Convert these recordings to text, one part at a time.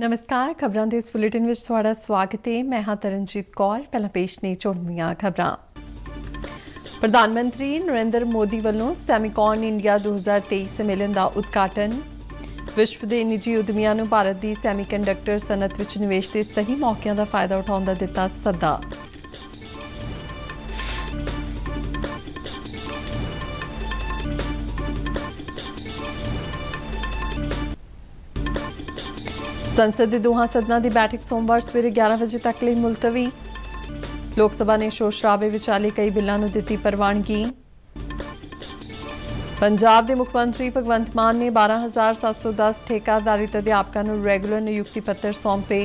ਨਮਸਕਾਰ ਖਬਰਾਂ ਦੇ ਇਸ ਬੁਲੇਟਿਨ ਵਿੱਚ ਤੁਹਾਡਾ ਸਵਾਗਤ ਹੈ ਮੈਂ ਹਾਂ ਤਰਨਜੀਤ ਕੌਰ ਪਹਿਲਾਂ ਪੇਸ਼ ਨੇ ਚੋਣਵੀਆਂ ਖਬਰਾਂ ਪ੍ਰਧਾਨ ਮੰਤਰੀ ਨਰਿੰਦਰ ਮੋਦੀ ਵੱਲੋਂ ਸੈਮੀਕੌਨ ਇੰਡੀਆ 2023 ਸਮੇਲਨ ਦਾ ਉਦਘਾਟਨ ਵਿਸ਼ਵ ਦੇ ਨਿੱਜੀ ਉਦਮੀਆਂ ਨੂੰ ਭਾਰਤ ਦੀ ਸੈਮੀਕੰਡਕਟਰ ਸਨਅਤ ਵਿੱਚ ਨਿਵੇਸ਼ ਦੇ ਸਹੀ ਮੌਕਿਆਂ ਦਾ ਫਾਇਦਾ ਉਠਾਉਣ ਦਾ ਦਿੱਤਾ ਸੱਦਾ ਸੰਸਦ ਦੇ ਦੋਹਾਂ ਸਦਨਾਂ ਦੀ ਬੈਠਕ ਸੋਮਵਾਰ ਸਵੇਰੇ 11 ਵਜੇ ਤੱਕ ਲਈ ਮੁਲਤਵੀ ਲੋਕ ਸਭਾ ਨੇ ਸ਼ੋਰ ਸ਼ਰਾਬੇ ਵਿਚਾਲੇ ਕਈ ਬਿੱਲਾਂ ਨੂੰ ਦਿੱਤੀ ਪ੍ਰਵਾਨਗੀ ਪੰਜਾਬ ਦੇ ਮੁੱਖ ਮੰਤਰੀ ਭਗਵੰਤ ਮਾਨ ਨੇ 12710 ਠੇਕਾਦਾਰੀ ਅਧਿਆਪਕਾਂ ਨੂੰ ਰੈਗੂਲਰ ਨਿਯੁਕਤੀ ਪੱਤਰ ਸੌਂਪੇ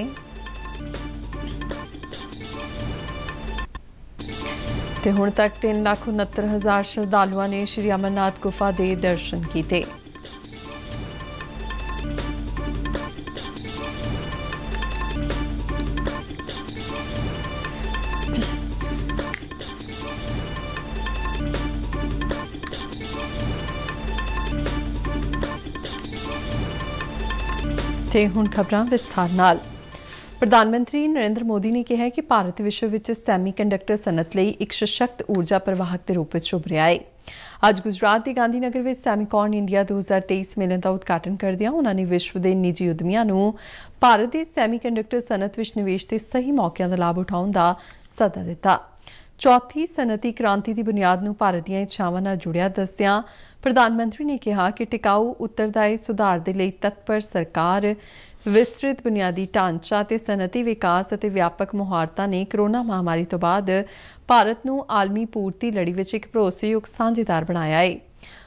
ਤੇ ਹੁਣ ਤੱਕ 3,69,000 ਸ਼ਰਧਾਲੂਆਂ ਨੇ ਸ਼੍ਰੀ ਅਮਰਨਾਥ ਗੁਫਾ ਦੇ ਦਰਸ਼ਨ ਕੀਤੇ ਤੇ ਹੁਣ ਖਬਰਾਂ ਵਿਸਥਾਰ ਨਾਲ ਪ੍ਰਧਾਨ ਮੰਤਰੀ ਨਰਿੰਦਰ ਮੋਦੀ ਨੇ ਕਿਹਾ ਕਿ ਭਾਰਤ ਵਿਸ਼ਵ ਵਿੱਚ ਸੈਮੀਕੰਡਕਟਰ ਸਨਤ ਲਈ ਇੱਕ ਸਸ਼ਕਤ ਊਰਜਾ ਪ੍ਰਵਾਹਕ ਦੇ ਰੂਪ ਵਿੱਚ ਉੱਭਰਿਆ ਹੈ ਅੱਜ ਗੁਜਰਾਤ ਦੇ ਗਾਂਧੀਨਗਰ ਵਿੱਚ ਸੈਮੀਕੌਨ ਇੰਡੀਆ 2023 ਮੇਲੇ ਦਾ ਉਦਘਾਟਨ ਕਰਦਿਆਂ ਉਹਨਾਂ ਨੇ ਵਿਸ਼ਵ ਦੇ ਨਿੱਜੀ ਉਦਮੀਆਂ ਨੂੰ ਭਾਰਤ ਦੀ ਸੈਮੀਕੰਡਕਟਰ ਸਨਤ ਵਿੱਚ ਨਿਵੇਸ਼ ਤੇ ਸਹੀ ਮੌਕਿਆਂ ਦਾ ਲਾਭ ਉਠਾਉਣ ਦਾ ਸੱਦਾ ਦਿੱਤਾ ਚੌਥੀ ਸਨਤੀ ਕ੍ਰਾਂਤੀ ਦੀ ਬੁਨਿਆਦ ਨੂੰ ਭਾਰਤ ਦੀਆਂ ਇੱਛਾਵਾਂ ਨਾਲ ਜੁੜਿਆ ਦੱਸਦਿਆਂ ਪ੍ਰਧਾਨ ਮੰਤਰੀ ਨੇ ਕਿਹਾ ਕਿ ਟਿਕਾਊ ਉੱਤਰਦਾਈ ਸੁਧਾਰ ਦੇ ਲਈ ਤਤਪਰ ਸਰਕਾਰ ਵਿਸਤ੍ਰਿਤ ਬੁਨਿਆਦੀ ਢਾਂਚਾ ਤੇ ਸਨਤੀ ਵਿਕਾਸ ਅਤੇ ਵਿਆਪਕ ਮੁਹਾਰਤਾਂ ਨੇ ਕਰੋਨਾ ਮਹਾਮਾਰੀ ਤੋਂ ਬਾਅਦ ਭਾਰਤ ਨੂੰ ਆਲਮੀ ਪੂਰਤੀ ਲੜੀ ਵਿੱਚ ਇੱਕ ਭਰੋਸੇਯੋਗ ਸਾਂਝੇਦਾਰ ਬਣਾਇਆ ਹੈ।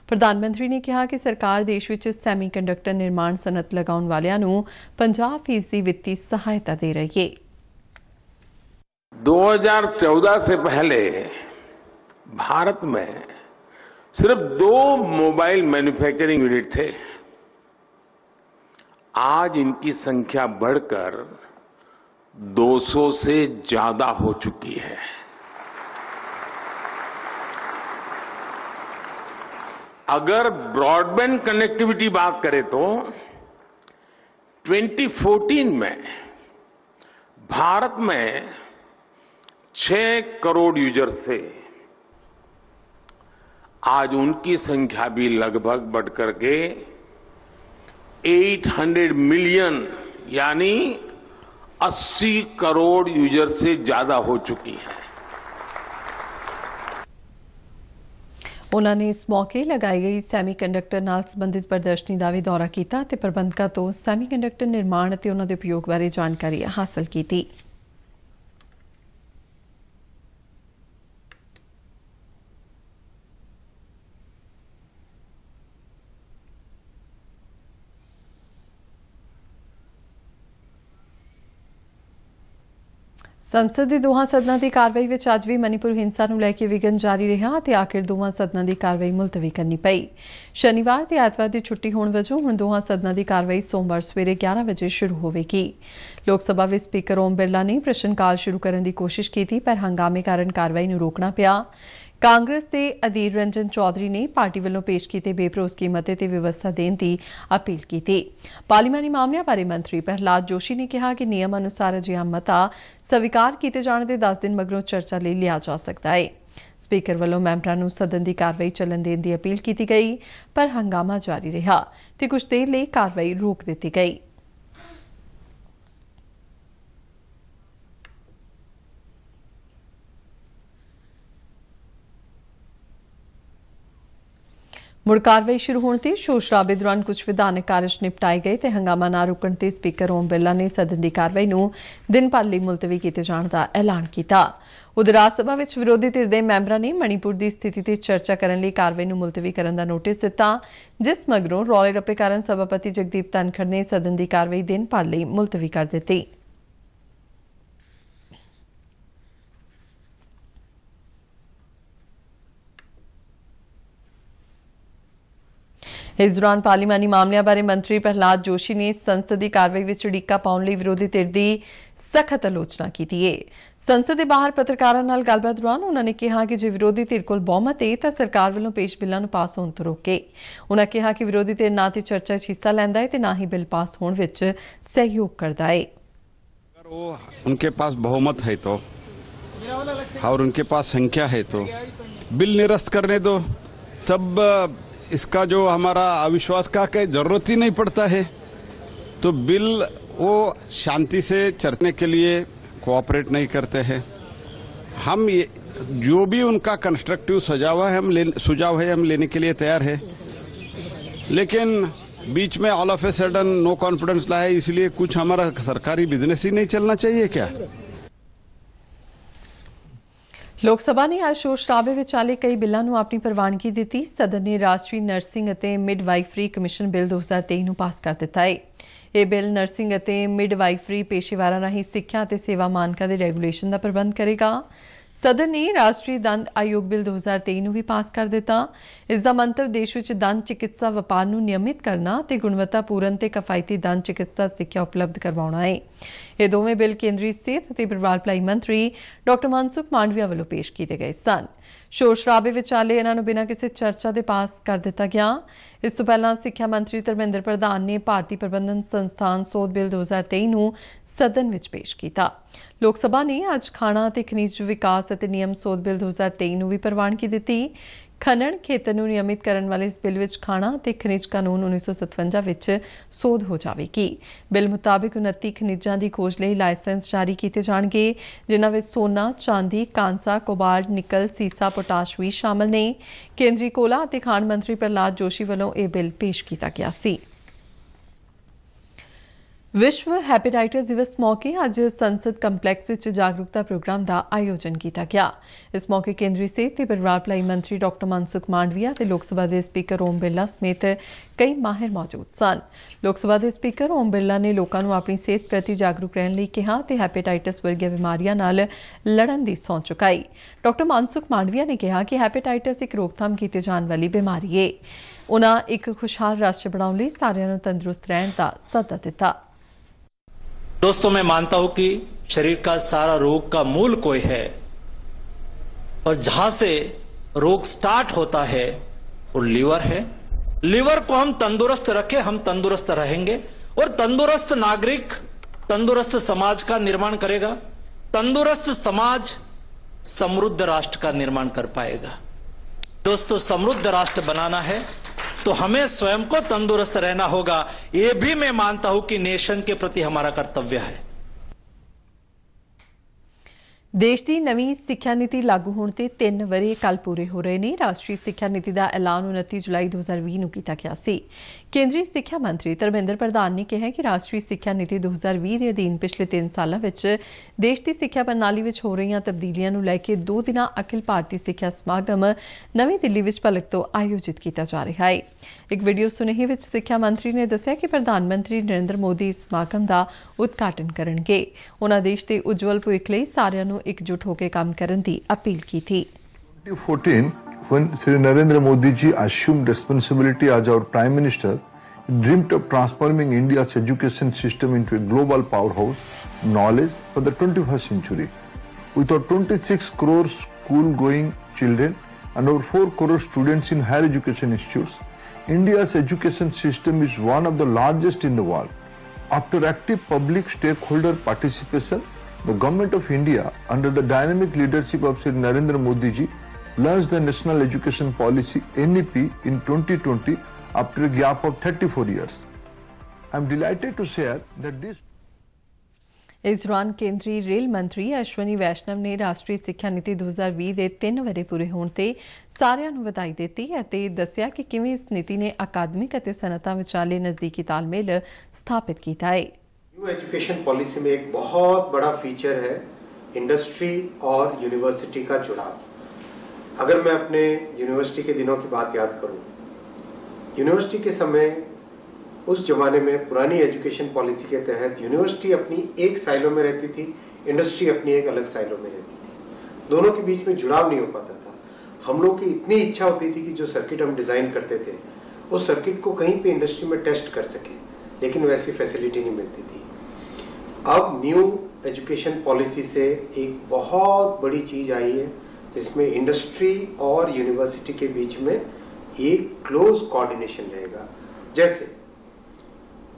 ਪ੍ਰਧਾਨ ਮੰਤਰੀ ਨੇ ਕਿਹਾ ਕਿ ਸਰਕਾਰ ਦੇਸ਼ ਵਿੱਚ ਸੈਮੀਕੰਡਕਟਰ ਨਿਰਮਾਣ ਸਨਤ ਲਗਾਉਣ ਵਾਲਿਆਂ ਨੂੰ 50% ਵਿੱਤੀ ਸਹਾਇਤਾ ਦੇ ਰਹੀ ਹੈ। 2014 से पहले भारत में सिर्फ दो मोबाइल मैन्युफैक्चरिंग यूनिट थे आज इनकी संख्या बढ़कर 200 से ज्यादा हो चुकी है अगर ब्रॉडबैंड कनेक्टिविटी बात करें तो 2014 में भारत में छह करोड़ यूजर्स से आज उनकी संख्या भी लगभग बढ़कर के 800 मिलियन यानी 80 करोड़ यूजर से ज्यादा हो चुकी है उन्होंने इस मौके लगाई गई सैमीकंडक्टर नाल संबंधित प्रदर्शनी का भी दौरा किया प्रबंधकों तो सैमीकंडक्टर निर्माण और उन्होंने उपयोग बारे जानकारी हासिल की थी। ਸੰਸਦ ਦੇ ਦੋਹਾਂ ਸਦਨਾਂ ਦੀ ਕਾਰਵਾਈ ਵਿੱਚ ਅੱਜ ਵੀ ਮਨੀਪੁਰ ਹਿੰਸਾ ਨੂੰ ਲੈ ਕੇ ਵਿਗਨ ਜਾਰੀ ਰਿਹਾ ਤੇ ਆਖਿਰ ਦੋਹਾਂ ਸਦਨਾਂ ਦੀ ਕਾਰਵਾਈ ਮੁਲਤਵੀ ਕਰਨੀ ਪਈ ਸ਼ਨੀਵਾਰ ਤੇ ਐਤਵਾਰ ਦੀ ਛੁੱਟੀ ਹੋਣ ਵਜੋਂ ਹੁਣ ਦੋਹਾਂ ਸਦਨਾਂ ਦੀ ਕਾਰਵਾਈ ਸੋਮਵਾਰ ਸਵੇਰੇ 11 ਵਜੇ ਸ਼ੁਰੂ ਹੋਵੇਗੀ ਲੋਕ ਸਭਾ ਵਿੱਚ ਸਪੀਕਰ ਓਮ ਬਿਰਲਾ ਨੇ ਪ੍ਰਸ਼ਨ ਕਾਲ ਸ਼ੁਰੂ ਕਰਨ ਦੀ ਕੋਸ਼ਿਸ਼ ਕੀਤੀ ਪਰ ਹੰਗਾਮੇ ਕਾਰਨ ਕਾਰਵਾਈ ਨੂੰ ਰੋਕਣਾ ਪਿਆ ਕਾਂਗਰਸ ਦੇ ਅਧੀਰ ਰੰਜਨ ਚੌਧਰੀ ਨੇ ਪਾਰਟੀ ਵੱਲੋਂ ਪੇਸ਼ ਕੀਤੇ ਬੇਪਰੋਸ ਕੀਮਤੇ ਤੇ ਵਿਵਸਥਾ ਦੇਣ ਦੀ ਅਪੀਲ ਕੀਤੀ ਪਾਰਲੀਮਾਨੀ ਮਾਮਲਿਆਂ ਬਾਰੇ ਮੰਤਰੀ ਪ੍ਰਹਲਾਦ ਜੋਸ਼ੀ ਨੇ ਕਿਹਾ ਕਿ ਨਿਯਮ ਅਨੁਸਾਰ ਅਜਿਹਾ ਮਤਾ ਸਵੀਕਾਰ ਕੀਤੇ ਜਾਣ ਦੇ 10 ਦਿਨ ਮਗਰੋਂ ਚਰਚਾ ਲਈ ਲਿਆ ਜਾ ਸਕਦਾ ਹੈ ਸਪੀਕਰ ਵੱਲੋਂ ਮੈਂਬਰਾਂ ਨੂੰ ਸਦਨ ਦੀ ਕਾਰਵਾਈ ਚੱਲਣ ਦੇਣ ਦੀ ਅਪੀਲ ਕੀਤੀ ਗਈ ਪਰ ਹੰਗਾਮਾ ਜਾਰੀ ਰਿਹਾ ਤੇ ਕੁਝ ਦੇਰ ਲਈ ਕਾਰਵਾਈ ਰੋਕ ਦਿੱਤੀ ਗਈ ਮੁੜ ਕਾਰਵਾਈ ਸ਼ੁਰੂ ਹੋਣ ਤੇ ਸ਼ੋਰ ਸ਼ਰਾਬੇ ਦੌਰਾਨ ਕੁਝ ਵਿਧਾਨਕ ਕਾਰਜ ਨਿਪਟਾਏ ਗਏ ਤੇ ਹੰਗਾਮਾ ਨਾ ਰੁਕਣ ਤੇ ਸਪੀਕਰ ਓਮ ਬਿਰਲਾ ਨੇ ਸਦਨ ਦੀ ਕਾਰਵਾਈ ਨੂੰ ਦਿਨ ਭਰ ਲਈ ਮੁਲਤਵੀ ਕੀਤੇ ਜਾਣ ਦਾ ਐਲਾਨ ਕੀਤਾ ਉਧਰ ਰਾਜ ਸਭਾ ਵਿੱਚ ਵਿਰੋਧੀ ਧਿਰ ਦੇ ਮੈਂਬਰਾਂ ਨੇ ਮਣੀਪੁਰ ਦੀ ਸਥਿਤੀ ਤੇ ਚਰਚਾ ਕਰਨ ਲਈ ਕਾਰਵਾਈ ਨੂੰ ਮੁਲਤਵੀ ਕਰਨ ਦਾ ਨੋਟਿਸ ਦਿੱਤਾ ਜਿਸ ਮਗਰੋਂ ਰੌਲੇ ਰੱਪੇ ਕਾਰਨ ਸਭਾਪਤੀ ਜਗਦੀਪ ਧਨਖੜ ਨੇ ਸਦਨ ਦੀ ਕਾਰਵਾਈ ਦਿਨ ਭਰ ਲਈ ਮੁਲਤਵੀ ਕਰ ਦਿੱਤੀ ਇਸ ਦੌਰਾਨ ਪਾਰਲੀਮਾਨੀ ਮਾਮਲਿਆਂ ਬਾਰੇ ਮੰਤਰੀ ਪ੍ਰਹਲਾਦ ਜੋਸ਼ੀ ਨੇ ਸੰਸਦੀ ਕਾਰਵਾਈ ਵਿੱਚ ਢੀਕਾ ਪਾਉਣ ਲਈ ਵਿਰੋਧੀ ਧਿਰ ਦੀ ਸਖਤ ਆਲੋਚਨਾ ਕੀਤੀ ਹੈ ਸੰਸਦ ਦੇ ਬਾਹਰ ਪੱਤਰਕਾਰਾਂ ਨਾਲ ਗੱਲਬਾਤ ਦੌਰਾਨ ਉਹਨਾਂ ਨੇ ਕਿਹਾ ਕਿ ਜੇ ਵਿਰੋਧੀ ਧਿਰ ਕੋਲ ਬਹੁਮਤ ਹੈ ਤਾਂ ਸਰਕਾਰ ਵੱਲੋਂ ਪੇਸ਼ ਬਿੱਲਾਂ ਨੂੰ ਪਾਸ ਹੋਣ ਤੋਂ ਰੋਕੇ ਉਹਨਾਂ ਕਿਹਾ ਕਿ ਵਿਰੋਧੀ ਧਿਰ ਨਾ ਤੇ ਚਰਚਾ 'ਚ ਹਿੱਸਾ ਲੈਂਦਾ ਹੈ ਤੇ ਨਾ ਹੀ ਬਿੱਲ ਪਾਸ ਹੋਣ ਵਿੱਚ ਸਹਿਯੋਗ ਕਰਦਾ ਹੈ ਅਗਰ वो उनके ਪਾਸ ਬਹੁਮਤ ਹੈ तो और उनके पास ਸੰਖਿਆ ਹੈ तो ਬਿੱਲ ਨਿਰਸਤ ਕਰਨੇ ਦੋ ਤਬ इसका जो हमारा अविश्वास का कहीं जरूरत ही नहीं पड़ता है तो बिल वो शांति से चलने के लिए कोऑपरेट नहीं करते हैं हम ये जो भी उनका कंस्ट्रक्टिव सुझाव है हम ले सुझाव है हम लेने के लिए तैयार है लेकिन बीच में all of a sudden no confidence लाए इसलिए कुछ हमारा सरकारी बिजनेस ही नहीं चलना चाहिए क्या ਲੋਕ ਸਭਾ ਨੇ ਅੱਜ ਸ਼ੋਰ ਸ਼ਰਾਬੇ ਵਿੱਚ ਆਲੇ ਕਈ ਬਿੱਲਾਂ ਨੂੰ ਆਪਣੀ ਪ੍ਰਵਾਨਗੀ ਦਿੱਤੀ ਸਦਨ ਨੇ ਰਾਸ਼ਟਰੀ ਨਰਸਿੰਗ ਅਤੇ ਮਿਡਵਾਈਫਰੀ ਕਮਿਸ਼ਨ ਬਿੱਲ 2023 ਨੂੰ ਪਾਸ ਕਰ ਦਿੱਤਾ ਹੈ ਇਹ ਬਿੱਲ ਨਰਸਿੰਗ ਅਤੇ ਮਿਡਵਾਈਫਰੀ ਪੇਸ਼ੇਵਾਰਾਂ ਰਾਹੀਂ ਸਿੱਖਿਆ ਅਤੇ ਸੇਵਾ ਮਾਨਕਾਂ ਦੇ ਰੈਗੂਲੇਸ਼ਨ ਦਾ ਪ੍ਰਬੰਧ ਕਰੇਗਾ ਸਦਨ ਨੇ ਰਾਸ਼ਟਰੀ ਦੰਦ ਆਯੋਗ ਬਿੱਲ 2023 ਨੂੰ ਵੀ ਪਾਸ ਕਰ ਦਿੱਤਾ ਇਸ ਦਾ ਮੰਤਵ ਦੇਸ਼ ਵਿੱਚ ਦੰਦ ਚਿਕਿਤਸਾ ਵਪਾਰ ਨੂੰ ਨਿਯਮਿਤ ਕਰਨਾ ਤੇ ਗੁਣਵੱਤਾਪੂਰਨ ਤੇ ਕਫਾਇਤੀ ਦੰਦ ਚਿਕਿਤਸਾ ਸਿੱਖਿਆ ਉਪਲਬਧ ਕਰਵਾਉਣਾ ਹੈ ਇਹ ਦੋਵੇਂ ਬਿੱਲ ਕੇਂਦਰੀ ਸਿਹਤ ਅਤੇ ਪਰਿਵਾਰ ਭਲਾਈ ਮੰਤਰੀ ਡਾਕਟਰ ਮਨਸੁਖ ਮਾਂਡਵੀਆ ਵੱਲੋਂ ਪੇਸ਼ ਕੀਤੇ ਗਏ ਸਨ ਸ਼ੋਰ ਸ਼ਰਾਬੇ ਵਿਚਾਲੇ ਇਹਨਾਂ ਨੂੰ ਬਿਨਾਂ ਕਿਸੇ ਚਰਚਾ ਦੇ ਪਾਸ ਕਰ ਦਿੱਤਾ ਗਿਆ ਇਸ ਤੋਂ ਪਹਿਲਾਂ ਸਿੱਖਿਆ ਮੰਤਰੀ ਧਰਮਿੰਦਰ ਪ੍ਰਧਾਨ ਨੇ ਭਾਰਤੀ ਪ੍ਰਬੰਧਨ ਸੰਸਥਾਨ ਸੋਧ ਬਿੱਲ 2023 ਨੂੰ ਸਦਨ ਵਿੱਚ ਪੇਸ਼ ਕੀਤਾ ਲੋਕ ਸਭਾ ਨੇ ਅੱਜ ਖਾਣਾ ਅਤੇ ਖਣਿਜ ਵਿਕਾਸ ਅਤੇ ਨਿਯਮ ਸੋਧ ਬਿੱਲ 2023 ਨੂੰ ਵੀ ਪ੍ਰਵਾਨਗੀ ਦਿੱਤੀ ਖਣਨ ਖੇਤਰ ਨੂੰ ਨਿਯਮਿਤ ਕਰਨ ਵਾਲੇ ਇਸ ਬਿੱਲ ਵਿੱਚ ਖਾਣਾ ਤੇ ਖਣਿਜ ਕਾਨੂੰਨ 1957 ਵਿੱਚ ਸੋਧ ਹੋ ਜਾਵੇਗੀ ਬਿੱਲ ਮੁਤਾਬਕ 29 ਖਣਿਜਾਂ ਦੀ ਖੋਜ ਲਈ ਲਾਇਸੈਂਸ ਜਾਰੀ ਕੀਤੇ ਜਾਣਗੇ ਜਿਨ੍ਹਾਂ ਵਿੱਚ ਸੋਨਾ, ਚਾਂਦੀ, ਕਾਂਸਾ, ਕੋਬਾਲਟ, ਨਿਕਲ, ਸੀਸਾ, ਪੋਟਾਸ਼ ਵੀ ਸ਼ਾਮਲ ਨੇ ਕੇਂਦਰੀ ਕੋਲਾ ਅਤੇ ਖਾਣ ਮੰਤਰੀ ਪ੍ਰਲਾਦ ਜੋਸ਼ੀ ਵੱਲੋਂ ਇਹ ਬਿੱਲ ਪੇਸ਼ ਕੀਤਾ ਗਿਆ ਸੀ ਵਿਸ਼ਵ ਹੈਪੇਟਾਈਟਸ ਦਿਵਸ ਮੌਕੇ ਅੱਜ ਸੰਸਦ ਕੰਪਲੈਕਸ ਵਿੱਚ ਜਾਗਰੂਕਤਾ ਪ੍ਰੋਗਰਾਮ ਦਾ ਆਯੋਜਨ ਕੀਤਾ ਗਿਆ ਇਸ ਮੌਕੇ ਕੇਂਦਰੀ ਸਿਹਤ ਤੇ ਪਰਿਵਾਰ ਭਲਾਈ ਮੰਤਰੀ ਡਾਕਟਰ ਮਨਸੁਖ ਮਾਂਡਵੀਆ ਤੇ ਲੋਕ ਸਭਾ ਦੇ ਸਪੀਕਰ ਓਮ ਬਿਰਲਾ ਸਮੇਤ ਕਈ ਮਾਹਿਰ ਮੌਜੂਦ ਸਨ ਲੋਕ ਸਭਾ ਦੇ ਸਪੀਕਰ ਓਮ ਬਿਰਲਾ ਨੇ ਲੋਕਾਂ ਨੂੰ ਆਪਣੀ ਸਿਹਤ ਪ੍ਰਤੀ ਜਾਗਰੂਕ ਰਹਿਣ ਲਈ ਕਿਹਾ ਤੇ ਹੈਪੇਟਾਈਟਸ ਵਰਗੀਆਂ ਬਿਮਾਰੀਆਂ ਨਾਲ ਲੜਨ ਦੀ ਸੌਂ ਚੁਕਾਈ ਡਾਕਟਰ ਮਨਸੁਖ ਮਾਂਡਵੀਆ ਨੇ ਕਿਹਾ ਕਿ ਹੈਪੇਟਾਈਟਸ ਇੱਕ ਰੋਕਥਾਮ ਕੀਤੀ ਜਾਣ ਵਾਲੀ ਬਿਮਾਰੀ ਹੈ ਉਹਨਾਂ ਇੱਕ ਖੁਸ਼ਹਾਲ ਰਾਸ਼ਟਰ ਬਣਾਉਣ ਲਈ ਸਾਰਿਆਂ ਨੂੰ ਤੰਦਰੁਸਤ ਰਹਿਣ ਦਾ ਸੱਦਾ ਦਿੱਤਾ दोस्तों मैं मानता हूं कि शरीर का सारा रोग का मूल कोई है और जहां से रोग स्टार्ट होता है वो लीवर है लीवर को हम तंदुरुस्त रखें हम तंदुरुस्त रहेंगे और तंदुरुस्त नागरिक तंदुरुस्त समाज का निर्माण करेगा तंदुरुस्त समाज समृद्ध राष्ट्र का निर्माण कर पाएगा दोस्तों समृद्ध राष्ट्र बनाना है तो हमें स्वयं को तंदुरुस्त रहना होगा ये भी मैं मानता हूं कि नेशन के प्रति हमारा कर्तव्य है देश की नवी सिक्ख्या नीति लागू होने से तीन वरे कल पूरे हो रहे हैं राष्ट्रीय सिक्ख्या नीति का ऐलान उन्ती जुलाई दो हजार भी किया गया ਕੇਂਦਰੀ ਸਿੱਖਿਆ ਮੰਤਰੀ ਤਰਵਿੰਦਰ ਪ੍ਰਧਾਨ ਨੇ ਕਿਹਾ ਕਿ ਰਾਸ਼ਟਰੀ ਸਿੱਖਿਆ ਨੀਤੀ 2020 ਦੇ ਅਧੀਨ ਪਿਛਲੇ 3 ਸਾਲਾਂ ਵਿੱਚ ਦੇਸ਼ ਦੀ ਸਿੱਖਿਆ ਪ੍ਰਣਾਲੀ ਵਿੱਚ ਹੋ ਰਹੀਆਂ ਤਬਦੀਲੀਆਂ ਨੂੰ ਲੈ ਕੇ 2 ਦਿਨਾਂ ਅਖਿਲ ਭਾਰਤੀ ਸਿੱਖਿਆ ਸਮਾਗਮ ਨਵੀਂ ਦਿੱਲੀ ਵਿੱਚ ਪਲਕ ਤੋਂ ਆਯੋਜਿਤ ਕੀਤਾ ਜਾ ਰਿਹਾ ਹੈ ਇੱਕ ਵੀਡੀਓ ਸੁਨੇਹੇ ਵਿੱਚ ਸਿੱਖਿਆ ਮੰਤਰੀ ਨੇ ਦੱਸਿਆ ਕਿ ਪ੍ਰਧਾਨ ਮੰਤਰੀ ਨਰਿੰਦਰ ਮੋਦੀ ਇਸ ਸਮਾਗਮ ਦਾ ਉਦਘਾਟਨ ਕਰਨਗੇ ਉਹਨਾਂ ਦੇਸ਼ ਦੇ ਉਜਵਲ ਭਵਿੱਖ ਲਈ ਸਾਰਿਆਂ ਨੂੰ ਇਕਜੁੱਟ ਹੋ ਕੇ ਕੰਮ ਕਰਨ ਦੀ ਅਪੀਲ ਕੀਤੀ 2014 when Sri Narendra Modi ji assumed responsibility as our Prime Minister, he dreamt of transforming India's education system into a global powerhouse knowledge for the 21st century. With our 26 crore school-going children and our 4 crore students in higher education institutes, India's education system is one of the largest in the world. After active public stakeholder participation, the Government of India, under the dynamic leadership of Sri Narendra Modi ji, launched the National Education Policy NEP in 2020 after a gap of 34 years. I am delighted to share that this ਇਸ ਦੌਰਾਨ ਕੇਂਦਰੀ rail ਮੰਤਰੀ ਅਸ਼ਵਨੀ ਵੈਸ਼ਨਵ ਨੇ ਰਾਸ਼ਟਰੀ ਸਿੱਖਿਆ ਨੀਤੀ 2020 ਦੇ 3 ਵਰੇ ਪੂਰੇ ਹੋਣ ਤੇ ਸਾਰਿਆਂ ਨੂੰ ਵਧਾਈ ਦਿੱਤੀ ਅਤੇ ਦੱਸਿਆ ਕਿ ਕਿਵੇਂ ਇਸ ਨੀਤੀ ਨੇ ਅਕਾਦਮਿਕ ਅਤੇ ਸਨਅਤਾਂ ਵਿਚਾਲੇ ਨਜ਼ਦੀਕੀ ਤਾਲਮੇਲ ਸਥਾਪਿਤ ਕੀਤਾ ਹੈ। ਨਿਊ ਐਜੂਕੇਸ਼ਨ ਪਾਲਿਸੀ ਮੇਂ ਇੱਕ ਬਹੁਤ ਬੜਾ ਫੀਚਰ ਹੈ ਇੰਡਸट्री और यूनिवर्सिटी का जुड़ाव अगर मैं अपने यूनिवर्सिटी के दिनों की बात याद करूं यूनिवर्सिटी के समय उस जमाने में पुरानी एजुकेशन पॉलिसी के तहत यूनिवर्सिटी अपनी एक साइलो में रहती थी इंडस्ट्री अपनी एक अलग साइलो में रहती थी दोनों के बीच में जुड़ाव नहीं हो पाता था हम लोग की इतनी इच्छा होती थी कि जो सर्किट हम डिज़ाइन करते थे उस सर्किट को कहीं पे इंडस्ट्री में टेस्ट कर सके लेकिन वैसी फैसिलिटी नहीं मिलती थी अब न्यू एजुकेशन पॉलिसी से एक बहुत बड़ी चीज़ आई है इसमें इंडस्ट्री और यूनिवर्सिटी के बीच में एक क्लोज कोऑर्डिनेशन रहेगा जैसे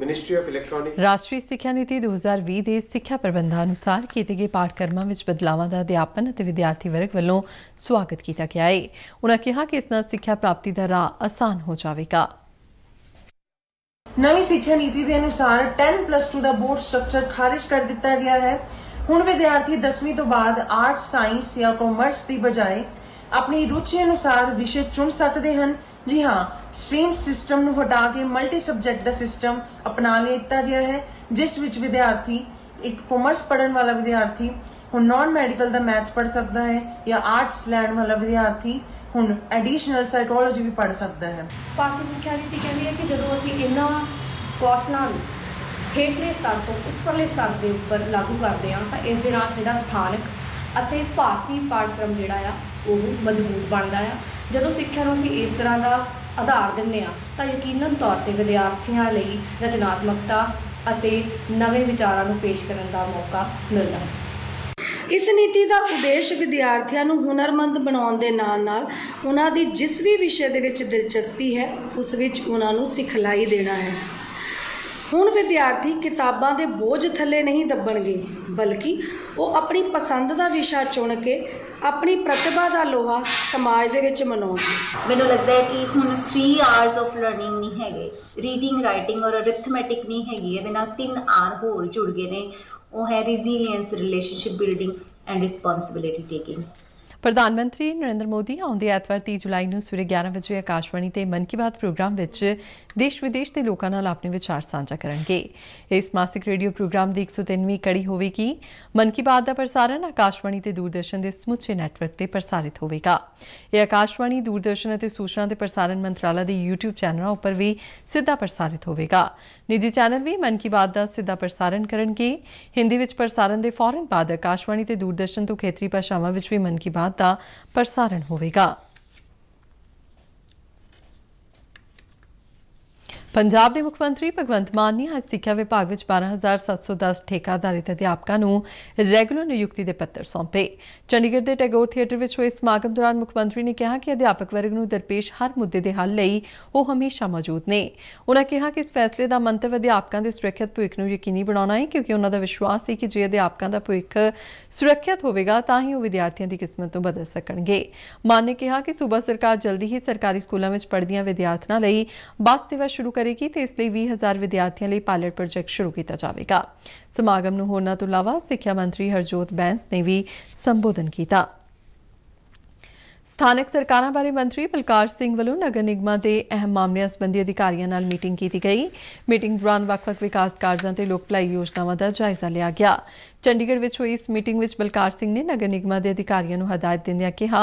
ਮਿਨਿਸਟਰੀ ਆਫ ਇਲੈਕਟ੍ਰੋਨਿਕ ਰਾਸ਼ਟਰੀ ਸਿੱਖਿਆ ਨੀਤੀ 2020 ਦੇ ਸਿੱਖਿਆ ਪ੍ਰਬੰਧਾਂ ਅਨੁਸਾਰ ਕੀਤੇ ਗਏ ਪਾਠਕ੍ਰਮਾਂ ਵਿੱਚ ਬਦਲਾਵਾਂ ਦਾ ਅਧਿਆਪਨ ਅਤੇ ਵਿਦਿਆਰਥੀ ਵਰਗ ਵੱਲੋਂ ਸਵਾਗਤ ਕੀਤਾ ਗਿਆ ਹੈ ਉਹਨਾਂ ਕਿਹਾ ਕਿ ਇਸ ਨਾਲ ਸਿੱਖਿਆ ਪ੍ਰਾਪਤੀ ਦਾ ਰਾਹ ਆਸਾਨ ਹੋ ਜਾਵੇਗਾ ਨਵੀਂ ਸਿੱਖਿਆ ਨੀਤੀ ਦੇ ਅਨੁਸਾਰ 10+2 ਦਾ ਬੋਰਡ ਸਟਰਕਚਰ ਖਾਰਿਜ ਕਰ ਦਿੱਤਾ ਗਿਆ ਹੈ ਹੁਣ ਵਿਦਿਆਰਥੀ 10ਵੀਂ ਤੋਂ ਬਾਅਦ ਆਰਟਸ ਸਾਇੰਸ ਜਾਂ ਕਾਮਰਸ ਦੀ ਬਜਾਏ ਆਪਣੀ ਰੁਚੀ ਅਨੁਸਾਰ ਵਿਸ਼ੇ ਚੁਣ ਸਕਦੇ ਹਨ ਜੀ ਹਾਂ ਸਟ੍ਰੀਮ ਸਿਸਟਮ ਨੂੰ ਹਟਾ ਕੇ ਮਲਟੀ ਸਬਜੈਕਟ ਦਾ ਸਿਸਟਮ ਅਪਣਾ ਲਿਆ ਗਿਆ ਹੈ ਜਿਸ ਵਿੱਚ ਵਿਦਿਆਰਥੀ ਇੱਕ ਕਾਮਰਸ ਪੜਨ ਵਾਲਾ ਵਿਦਿਆਰਥੀ ਹੁਣ ਨਾਨ ਮੈਡੀਕਲ ਦਾ ਮੈਥਸ ਪੜ ਸਕਦਾ ਹੈ ਜਾਂ ਆਰਟਸ ਲੈਣ ਵਾਲਾ ਵਿਦਿਆਰਥੀ ਹੁਣ ਐਡੀਸ਼ਨਲ ਸਾਈਕੋਲੋਜੀ ਵੀ ਪੜ ਸਕਦਾ ਹੈ ਪਾਕਿਸਤਾਨੀ ਸਿੱਖਿਆ ਨੀਤੀ ਕਹਿੰਦੀ ਹੈ ਕਿ ਜਦੋਂ ਅਸੀਂ ਇਹਨਾਂ ਕੌਸ਼ਲਾਂ ਨੂੰ ਖੇਤਰੀ ਸਤਰ ਤੋਂ ਉੱਪਰਲੇ ਸਤਰ ਦੇ ਉੱਪਰ ਲਾਗੂ ਕਰਦੇ ਆ ਤਾਂ ਇਸ ਦੇ ਨਾਲ ਜਿਹੜਾ ਸਥਾਨਕ ਅਤੇ ਭਾਰਤੀ ਪਾਠਕ੍ਰਮ ਜਿਹੜਾ ਆ ਉਹ ਮਜ਼ਬੂਤ ਬਣਦਾ ਆ ਜਦੋਂ ਸਿੱਖਿਆ ਨੂੰ ਅਸੀਂ ਇਸ ਤਰ੍ਹਾਂ ਦਾ ਆਧਾਰ ਦਿੰਨੇ ਆ ਤਾਂ ਯਕੀਨਨ ਤੌਰ ਤੇ ਵਿਦਿਆਰਥੀਆਂ ਲਈ ਰਚਨਾਤਮਕਤਾ ਅਤੇ ਨਵੇਂ ਵਿਚਾਰਾਂ ਨੂੰ ਪੇਸ਼ ਕਰਨ ਦਾ ਮੌਕਾ ਮਿਲਦਾ ਹੈ ਇਸ ਨੀਤੀ ਦਾ ਉਦੇਸ਼ ਵਿਦਿਆਰਥੀਆਂ ਨੂੰ ਹੁਨਰਮੰਦ ਬਣਾਉਣ ਦੇ ਨਾਲ-ਨਾਲ ਉਹਨਾਂ ਦੀ ਜਿਸ ਵੀ ਵਿਸ਼ੇ ਦੇ ਵਿੱਚ ਦਿਲਚਸਪੀ ਹੈ ਉਸ ਵਿੱਚ ਉਹਨਾਂ ਨੂੰ ਸਿਖਲਾਈ ਦੇਣਾ ਹੈ ਹੁਣ ਵਿਦਿਆਰਥੀ ਕਿਤਾਬਾਂ ਦੇ ਬੋਝ ਥੱਲੇ ਨਹੀਂ ਦੱਬਣਗੇ ਬਲਕਿ ਉਹ ਆਪਣੀ ਪਸੰਦ ਦਾ ਵਿਸ਼ਾ ਚੁਣ ਕੇ ਆਪਣੀ ਪ੍ਰਤਿਭਾ ਦਾ ਲੋਹਾ ਸਮਾਜ ਦੇ ਵਿੱਚ ਮਨਾਉਣਗੇ ਮੈਨੂੰ ਲੱਗਦਾ ਹੈ ਕਿ ਹੁਣ 3 ਆਵਰਸ ਆਫ ਲਰਨਿੰਗ ਨਹੀਂ ਹੈਗੇ ਰੀਡਿੰਗ ਰਾਈਟਿੰਗ ਔਰ ਅਰਿਥਮੈਟਿਕ ਨਹੀਂ ਹੈਗੀ ਇਹਦੇ ਨਾਲ 3 ਆਰ ਹੋਰ ਜੁੜ ਗਏ ਨੇ ਉਹ ਹੈ resilience relationship building and responsibility taking ਪ੍ਰਧਾਨ ਮੰਤਰੀ ਨਰਿੰਦਰ ਮੋਦੀ ਆਉਂਦੇ ਐਤਵਾਰ 30 ਜੁਲਾਈ ਨੂੰ ਸਵੇਰੇ 11 ਵਜੇ ਆਕਾਸ਼ਵਾਣੀ ਤੇ ਮਨ ਕੀ ਬਾਤ ਪ੍ਰੋਗਰਾਮ ਵਿੱਚ ਦੇਸ਼ ਵਿਦੇਸ਼ ਦੇ ਲੋਕਾਂ ਨਾਲ ਆਪਣੇ ਵਿਚਾਰ ਸਾਂਝਾ ਕਰਨਗੇ ਇਸ ਮਾਸਿਕ ਰੇਡੀਓ ਪ੍ਰੋਗਰਾਮ ਦੀ 103ਵੀਂ ਕੜੀ ਹੋਵੇਗੀ ਮਨ ਕੀ ਬਾਤ ਦਾ ਪ੍ਰਸਾਰਣ ਆਕਾਸ਼ਵਾਣੀ ਤੇ ਦੂਰਦਰਸ਼ਨ ਦੇ ਸਮੁੱਚੇ ਨੈਟਵਰਕ ਤੇ ਪ੍ਰਸਾਰਿਤ ਹੋਵੇਗਾ ਇਹ ਆਕਾਸ਼ਵਾਣੀ ਦੂਰਦਰਸ਼ਨ ਅਤੇ ਸੂਚਨਾ ਤੇ ਪ੍ਰਸਾਰਣ ਮੰਤਰਾਲਾ ਦੇ YouTube ਚੈਨਲਾਂ ਉੱਪਰ ਵੀ ਸਿੱਧਾ ਪ੍ਰਸਾਰਿਤ ਹੋਵੇਗਾ ਨਿੱਜੀ ਚੈਨਲ ਵੀ ਮਨ ਕੀ ਬਾਤ ਦਾ ਸਿੱਧਾ ਪ੍ਰਸਾਰਣ ਕਰਨਗੇ ਹਿੰਦੀ ਵਿੱਚ ਪ੍ਰਸਾਰਣ ਦੇ ਫੌਰਨ ਬਾਅਦ ਆਕਾਸ਼ਵਾਣੀ ਤੇ ਦੂਰਦਰਸ਼ਨ ਤੋਂ ਖੇਤਰੀ ਭਾਸ਼ਾਵਾਂ ਵਿੱਚ ਵੀ ਮਨ ਕੀ ਬਾਤ ਦਾ ਪ੍ਰਸਾਰਣ ਹੋਵੇਗਾ ਪੰਜਾਬ ਦੇ ਮੁੱਖ ਮੰਤਰੀ ਭਗਵੰਤ ਮਾਨ ਨੇ ਅੱਜ ਸਿੱਖਿਆ ਵਿਭਾਗ ਵਿੱਚ 12710 ਠੇਕਾਦਾਰੀ ਤੇ ਅਧਿਆਪਕਾਂ ਨੂੰ ਰੈਗੂਲਰ ਨਿਯੁਕਤੀ ਦੇ ਪੱਤਰ ਸੌਂਪੇ ਚੰਡੀਗੜ੍ਹ ਦੇ ਟੈਗੋਰ ਥੀਏਟਰ ਵਿੱਚ ਹੋਏ ਸਮਾਗਮ ਦੌਰਾਨ ਮੁੱਖ ਮੰਤਰੀ ਨੇ ਕਿਹਾ ਕਿ ਅਧਿਆਪਕ ਵਰਗ ਨੂੰ ਦਰਪੇਸ਼ ਹਰ ਮੁੱਦੇ ਦੇ ਹੱਲ ਲਈ ਉਹ ਹਮੇਸ਼ਾ ਮੌਜੂਦ ਨੇ ਉਹਨਾਂ ਕਿਹਾ ਕਿ ਇਸ ਫੈਸਲੇ ਦਾ ਮੰਤਵ ਅਧਿਆਪਕਾਂ ਦੇ ਸੁਰੱਖਿਅਤ ਭਵਿੱਖ ਨੂੰ ਯਕੀਨੀ ਬਣਾਉਣਾ ਹੈ ਕਿਉਂਕਿ ਉਹਨਾਂ ਦਾ ਵਿਸ਼ਵਾਸ ਹੈ ਕਿ ਜੇ ਅਧਿਆਪਕਾਂ ਦਾ ਭਵਿੱਖ ਸੁਰੱਖਿਅਤ ਹੋਵੇਗਾ ਤਾਂ ਹੀ ਉਹ ਵਿਦਿਆਰਥੀਆਂ ਦੀ ਕਿਸਮਤ ਨੂੰ ਬਦਲ ਸਕਣਗੇ ਮਾਨ ਨੇ ਕਿਹਾ ਕਿ ਸੂਬਾ ਸਰਕਾਰ ਜਲਦੀ ਹੀ ਸਰਕਾਰੀ ਸਕੂਲਾਂ ਵਿੱਚ ਪੜ੍ਹਦੀਆਂ ਵਿਦਿਆਰਥਣਾਂ ਲਈ ਬੱਸ ਸੇਵਾ ਸ਼ੁਰੂ ਕਰੇਗੀ ਤੇ ਇਸ ਲਈ 20000 ਵਿਦਿਆਰਥੀਆਂ ਲਈ ਪਾਇਲਟ ਪ੍ਰੋਜੈਕਟ ਸ਼ੁਰੂ ਕੀਤਾ ਜਾਵੇਗਾ ਸਮਾਗਮ ਨੂੰ ਹੋਰਨਾਂ ਤੋਂ ਇਲਾਵਾ ਸਿੱਖਿਆ ਮੰਤਰੀ ਹਰਜੋਤ ਬੈਂਸ ਨੇ ਵੀ ਸੰਬੋਧਨ ਕੀਤਾ ਸਥਾਨਕ ਸਰਕਾਰਾਂ ਬਾਰੇ ਮੰਤਰੀ ਬਲਕਾਰ ਸਿੰਘ ਵੱਲੋਂ ਨਗਰ ਨਿਗਮਾਂ ਦੇ ਅਹਿਮ ਮਾਮਲਿਆਂ ਸੰਬੰਧੀ ਅਧਿਕਾਰੀਆਂ ਨਾਲ ਮੀਟਿੰਗ ਕੀਤੀ ਗਈ ਮੀਟਿੰਗ ਦੌਰਾਨ ਵੱਖ-ਵੱਖ ਵਿਕਾਸ ਕਾਰਜਾਂ ਤੇ ਲੋਕ ਭਲਾਈ ਯੋਜਨਾਵਾਂ ਦਾ ਜਾਇਜ਼ਾ ਲਿਆ ਗਿਆ ਚੰਡੀਗੜ੍ਹ ਵਿੱਚ ਹੋਈ ਇਸ ਮੀਟਿੰਗ ਵਿੱਚ ਬਲਕਾਰ ਸਿੰਘ ਨੇ ਨਗਰ ਨਿਗਮਾਂ ਦੇ ਅਧਿਕਾਰੀਆਂ ਨੂੰ ਹਦਾਇਤ ਦਿੰਦਿਆਂ ਕਿਹਾ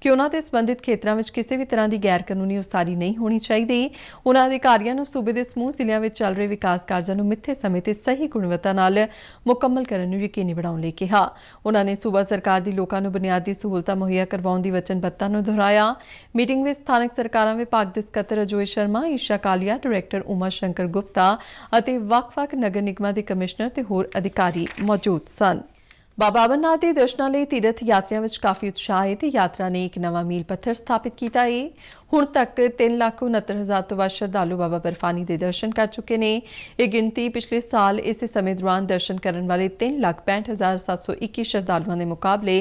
ਕਿ ਉਹਨਾਂ ਦੇ ਸੰਬੰਧਿਤ ਖੇਤਰਾਂ ਵਿੱਚ ਕਿਸੇ ਵੀ ਤਰ੍ਹਾਂ ਦੀ ਗੈਰ ਕਾਨੂੰਨੀ ਉਸਾਰੀ ਨਹੀਂ ਹੋਣੀ ਚਾਹੀਦੀ ਉਹਨਾਂ ਅਧਿਕਾਰੀਆਂ ਨੂੰ ਸੂਬੇ ਦੇ ਸਮੂਹ ਜ਼ਿਲ੍ਹਿਆਂ ਵਿੱਚ ਚੱਲ ਰਹੇ ਵਿਕਾਸ ਕਾਰਜਾਂ ਨੂੰ ਮਿੱਥੇ ਸਮੇਂ ਤੇ ਸਹੀ ਗੁਣਵੱਤਾ ਨਾਲ ਮੁਕੰਮਲ ਕਰਨ ਨੂੰ ਯਕੀਨੀ ਬਣਾਉਣ ਲਈ ਕਿਹਾ ਉਹਨਾਂ ਨੇ ਸੂਬਾ ਸਰਕਾਰ ਦੀ ਲੋਕਾਂ ਨੂੰ ਬੁਨਿਆਦੀ ਸਹੂਲਤਾਂ ਮੁਹੱਈਆ ਕਰਵਾਉਣ ਦੀ ਵਚਨਬੱਧਤਾ ਨੂੰ ਦੁਹਰਾਇਆ ਮੀਟਿੰਗ ਵਿੱਚ ਸਥਾਨਕ ਸਰਕਾਰਾਂ ਵਿਭਾਗ ਦੇ ਸਕੱਤਰ ਅਜੋਏ ਸ਼ਰਮਾ ਈਸ਼ਾ ਕਾਲੀਆ ਡਾਇਰੈਕਟਰ ਉਮਾ ਸ਼ੰਕਰ ਗੁਪਤਾ ਅਤੇ ਵੱਖ ਨਗਰ ਨਿਗਮਾਂ ਦੇ ਕਮਿਸ਼ਨਰ ਤੇ ਹੋਰ ਅਧਿਕਾਰੀ ਮੌਜੂਦ ਮੌਜੂਦ ਸਨ ਬਾਬਾ ਅਮਰਨਾਥ ਦੇ ਦਰਸ਼ਨਾਂ ਲਈ ਤੀਰਥ ਯਾਤਰੀਆਂ ਵਿੱਚ ਕਾਫੀ ਉਤਸ਼ਾਹ ਹੈ ਤੇ ਯਾਤਰਾ ਨੇ ਇੱਕ ਨਵਾਂ ਮੀਲ ਪੱਥਰ ਸਥਾਪਿਤ ਕੀਤਾ ਹੈ ਹੁਣ ਤੱਕ 369000 ਤੋਂ ਵੱਧ ਸ਼ਰਧਾਲੂ ਬਾਬਾ ਬਰਫਾਨੀ ਦੇ ਦਰਸ਼ਨ ਕਰ ਚੁੱਕੇ ਨੇ ਇਹ ਗਿਣਤੀ ਪਿਛਲੇ ਸਾਲ ਇਸੇ ਸਮੇਂ ਦੌਰਾਨ ਦਰਸ਼ਨ ਕਰਨ ਵਾਲੇ 365721 ਸ਼ਰਧਾਲੂਆਂ ਦੇ ਮੁਕਾਬਲੇ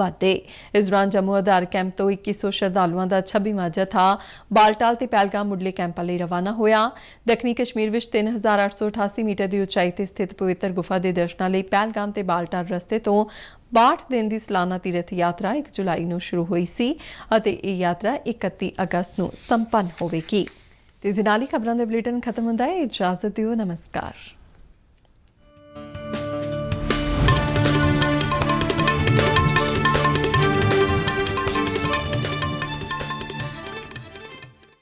ਵਾਧੇ ਇਸ ਦੌਰਾਨ ਜੰਮੂ ਆਧਾਰ ਕੈਂਪ ਤੋਂ 2100 ਸ਼ਰਧਾਲੂਆਂ ਦਾ 26ਵਾਂ ਜਥਾ ਬਾਲਟਾਲ ਤੇ ਪੈਲਗਾਮ ਮੁੱਢਲੇ ਕੈਂਪਾਂ ਲਈ ਰਵਾਨਾ ਹੋਇਆ ਦੱਖਣੀ ਕਸ਼ਮੀਰ ਵਿੱਚ 3888 ਮੀਟਰ ਦੀ ਉਚਾਈ ਤੇ ਸਥਿਤ ਪਵਿੱਤਰ ਗੁਫਾ ਦੇ ਦਰਸ਼ਨਾਂ ਲਈ ਪੈਲਗਾਮ ਤੇ ਬਾਲਟਾਲ ਰਸਤੇ ਤੋਂ 62 ਦਿਨ ਦੀ ਸਲਾਨਾ ਤੀਰਥ ਯਾਤਰਾ 1 ਜੁਲਾਈ ਨੂੰ ਸ਼ੁਰੂ ਹੋਈ ਸੀ ਅਤੇ ਇਹ ਯਾਤਰਾ 31 ਅਗਸਤ ਨੂੰ ਸੰਪੰਨ ਹੋਵੇਗੀ ਤੇ ਜਿਨਾਲੀ ਖਬਰਾਂ ਦੇ ਬੁਲੇਟਿਨ ਖਤਮ ਹੁੰਦਾ ਹੈ ਇਜਾਜ਼ਤ ਦਿਓ ਨਮਸਕਾਰ